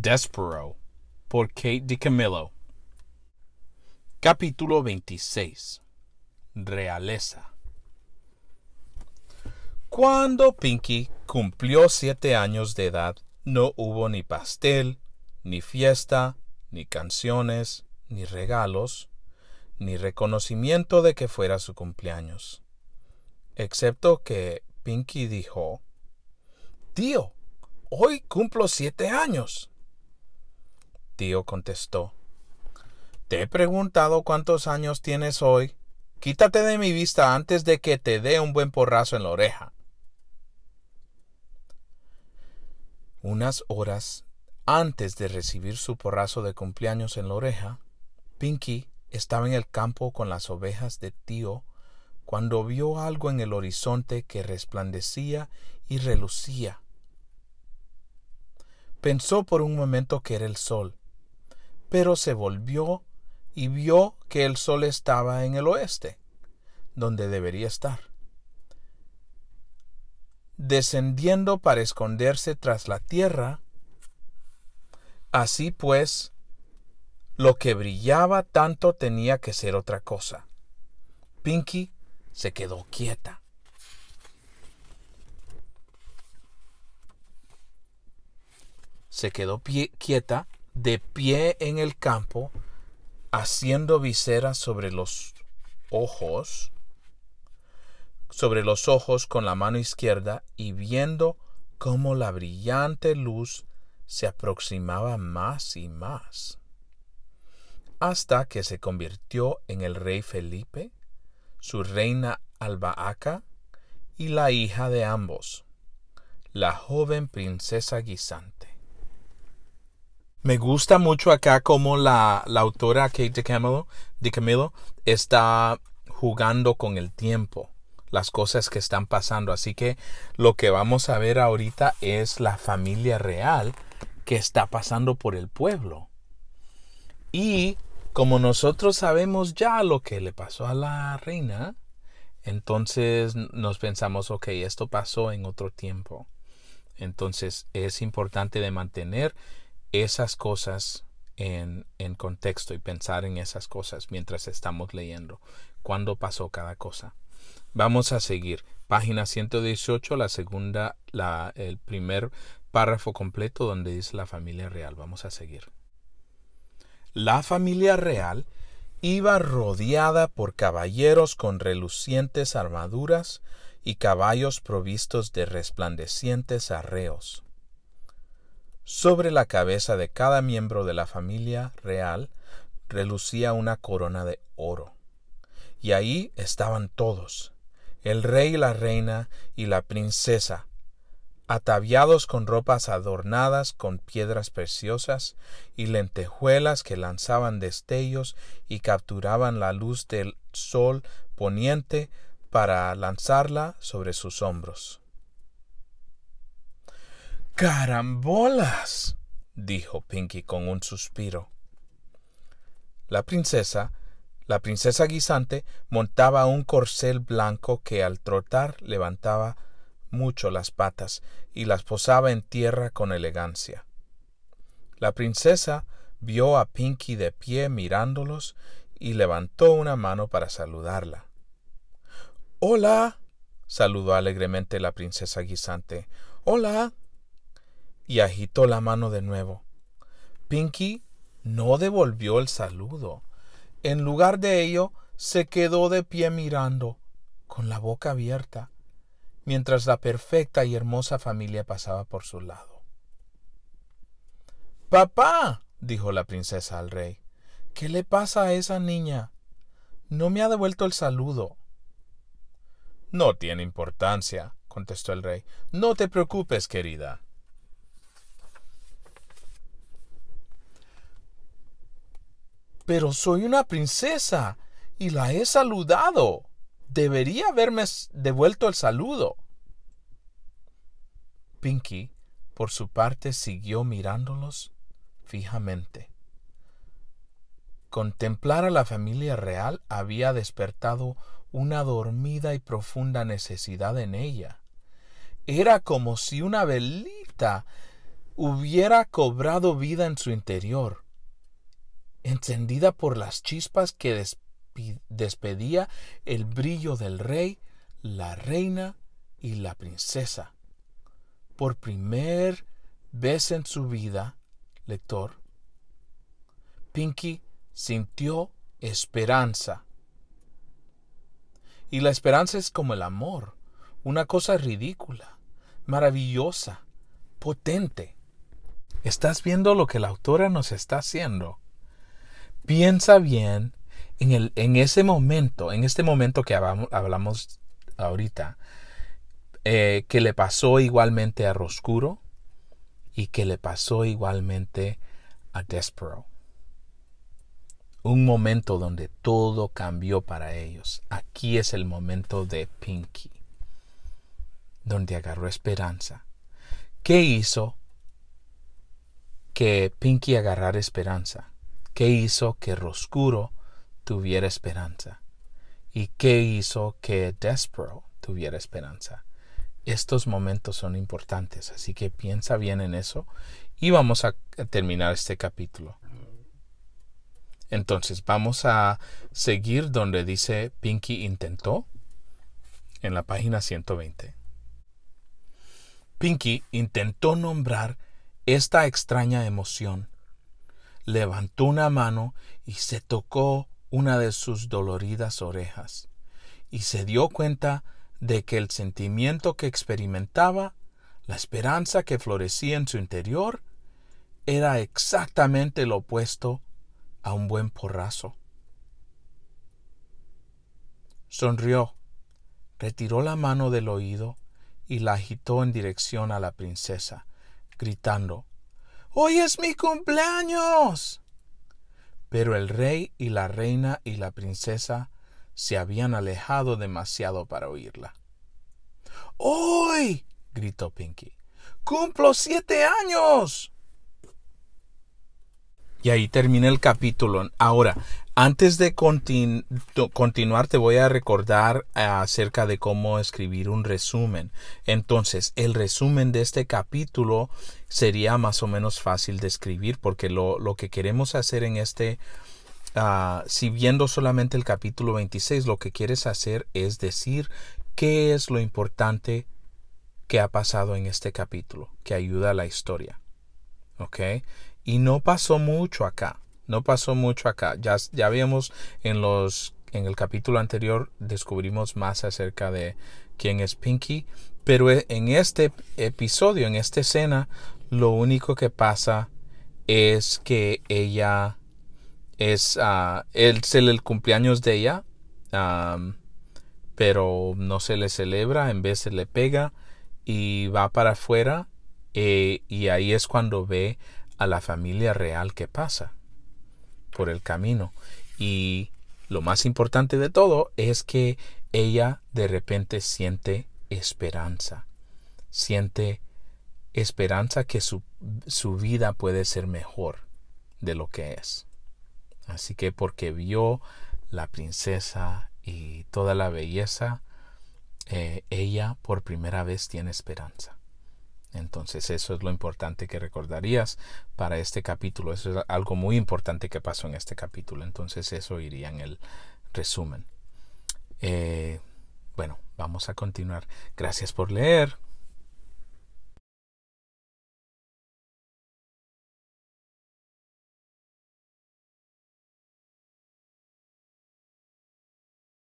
Despero por Kate DiCamillo. Capítulo 26 Realeza Cuando Pinky cumplió siete años de edad, no hubo ni pastel, ni fiesta, ni canciones, ni regalos, ni reconocimiento de que fuera su cumpleaños. Excepto que Pinky dijo, Tío, hoy cumplo siete años tío contestó. Te he preguntado cuántos años tienes hoy. Quítate de mi vista antes de que te dé un buen porrazo en la oreja. Unas horas antes de recibir su porrazo de cumpleaños en la oreja, Pinky estaba en el campo con las ovejas de tío cuando vio algo en el horizonte que resplandecía y relucía. Pensó por un momento que era el sol, pero se volvió y vio que el sol estaba en el oeste, donde debería estar. Descendiendo para esconderse tras la tierra, así pues, lo que brillaba tanto tenía que ser otra cosa. Pinky se quedó quieta. Se quedó quieta de pie en el campo, haciendo visera sobre los ojos, sobre los ojos con la mano izquierda y viendo cómo la brillante luz se aproximaba más y más, hasta que se convirtió en el rey Felipe, su reina Albaaca y la hija de ambos, la joven princesa guisante. Me gusta mucho acá como la, autora Kate DiCamillo, DiCamillo está jugando con el tiempo, las cosas que están pasando. Así que lo que vamos a ver ahorita es la familia real que está pasando por el pueblo. Y como nosotros sabemos ya lo que le pasó a la reina, entonces nos pensamos, ok, esto pasó en otro tiempo. Entonces es importante de mantener esas cosas en, contexto y pensar en esas cosas mientras estamos leyendo, cuándo pasó cada cosa. Vamos a seguir. Página 118, la segunda, el primer párrafo completo donde dice la familia real. Vamos a seguir. La familia real iba rodeada por caballeros con relucientes armaduras y caballos provistos de resplandecientes arreos. Sobre la cabeza de cada miembro de la familia real relucía una corona de oro. Y ahí estaban todos, el rey la reina y la princesa, ataviados con ropas adornadas con piedras preciosas y lentejuelas que lanzaban destellos y capturaban la luz del sol poniente para lanzarla sobre sus hombros. Carambolas, dijo Pinky con un suspiro. La princesa, la princesa guisante, montaba un corcel blanco que al trotar levantaba mucho las patas y las posaba en tierra con elegancia. La princesa vio a Pinky de pie mirándolos y levantó una mano para saludarla. Hola, saludó alegremente la princesa guisante. Hola, y agitó la mano de nuevo. Pinky no devolvió el saludo. En lugar de ello, se quedó de pie mirando, con la boca abierta, mientras la perfecta y hermosa familia pasaba por su lado. Papá, dijo la princesa al rey, ¿qué le pasa a esa niña? No me ha devuelto el saludo. No tiene importancia, contestó el rey. No te preocupes, querida. pero soy una princesa y la he saludado. Debería haberme devuelto el saludo. Pinky, por su parte, siguió mirándolos fijamente. Contemplar a la familia real había despertado una dormida y profunda necesidad en ella. Era como si una velita hubiera cobrado vida en su interior encendida por las chispas que despedía el brillo del rey, la reina y la princesa. Por primer vez en su vida, lector, Pinky sintió esperanza. Y la esperanza es como el amor, una cosa ridícula, maravillosa, potente. ¿Estás viendo lo que la autora nos está haciendo? piensa bien en, en ese momento, en este momento que hablamos, ahorita, eh, que le pasó igualmente a Roscuro y que le pasó igualmente a Despero. Un momento donde todo cambió para ellos. Aquí es el momento de Pinky, donde agarró esperanza. ¿Qué hizo que Pinky agarrara esperanza? ¿Qué hizo que Roscuro tuviera esperanza? ¿Y qué hizo que Despero tuviera esperanza? Estos momentos son importantes, así que piensa bien en eso y vamos a terminar este capítulo. Entonces vamos a seguir donde dice Pinky intentó en la página 120. Pinky intentó nombrar esta extraña emoción levantó una mano y se tocó una de sus doloridas orejas, y se dio cuenta de que el sentimiento que experimentaba, la esperanza que florecía en su interior, era exactamente lo opuesto a un buen porrazo. Sonrió, retiró la mano del oído y la agitó en dirección a la princesa, gritando Hoy es mi cumpleaños. Pero el rey y la reina y la princesa se habían alejado demasiado para oírla. Hoy, gritó Pinky, cumplo siete años. Y ahí termina el capítulo. Ahora, antes de continuar, te voy a recordar acerca de cómo escribir un resumen. Entonces, el resumen de este capítulo sería más o menos fácil de escribir porque lo, que queremos hacer en este... Ah, si viendo solamente el capítulo 26, lo que quieres hacer es decir qué es lo importante que ha pasado en este capítulo, que ayuda a la historia. ¿Ok? Y no pasó mucho acá, no pasó mucho acá. Ya, ya vimos en, los, en el capítulo anterior, descubrimos más acerca de quién es Pinky, pero e, en este episodio, en esta escena, lo único que pasa es que ella es, ah, es el, cumpleaños de ella, pero no se le celebra, en vez se le pega y va para afuera eh, y ahí es cuando ve a la familia real que pasa por el camino. Y lo más importante de todo es que ella de repente siente esperanza. Siente esperanza que su, vida puede ser mejor de lo que es. Así que porque vio la princesa y toda la belleza, eh, ella por primera vez tiene esperanza. Entonces eso es lo importante que recordarías para este capítulo. Eso es algo muy importante que pasó en este capítulo. Entonces eso iría en el resumen. Eh, bueno, vamos a continuar. Gracias por leer.